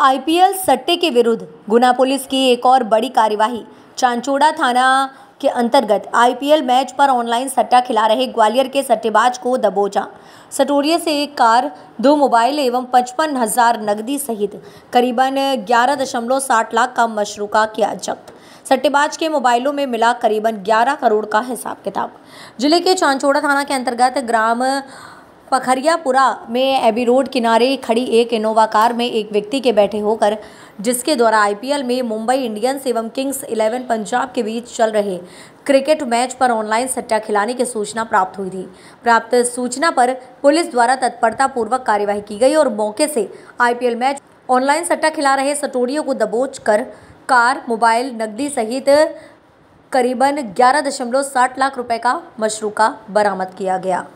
IPL सट्टे के विरुद्ध गुना पुलिस की एक और बड़ी कार्यवाही चांचोड़ा थाना के अंतर्गत आईपीएल मैच पर ऑनलाइन सट्टा खिला रहे ग्वालियर के सट्टेबाज को दबोचा सटोरिये से एक कार दो मोबाइल एवं पचपन हजार नकदी सहित करीबन ग्यारह दशमलव साठ लाख का मशरूका किया जब्त सट्टेबाज के मोबाइलों में मिला करीबन 11 करोड़ का हिसाब किताब जिले के चांचोड़ा थाना के अंतर्गत ग्राम पखरियापुरा में एबी रोड किनारे खड़ी एक इनोवा कार में एक व्यक्ति के बैठे होकर जिसके द्वारा आईपीएल में मुंबई इंडियंस एवं किंग्स इलेवन पंजाब के बीच चल रहे क्रिकेट मैच पर ऑनलाइन सट्टा खिलाने की सूचना प्राप्त हुई थी प्राप्त सूचना पर पुलिस द्वारा तत्परतापूर्वक कार्यवाही की गई और मौके से आईपीएल मैच ऑनलाइन सट्टा खिला रहे सटोरियों को दबोच कर कार मोबाइल नकदी सहित करीबन साठ लाख रुपए का मशरूका बरामद किया गया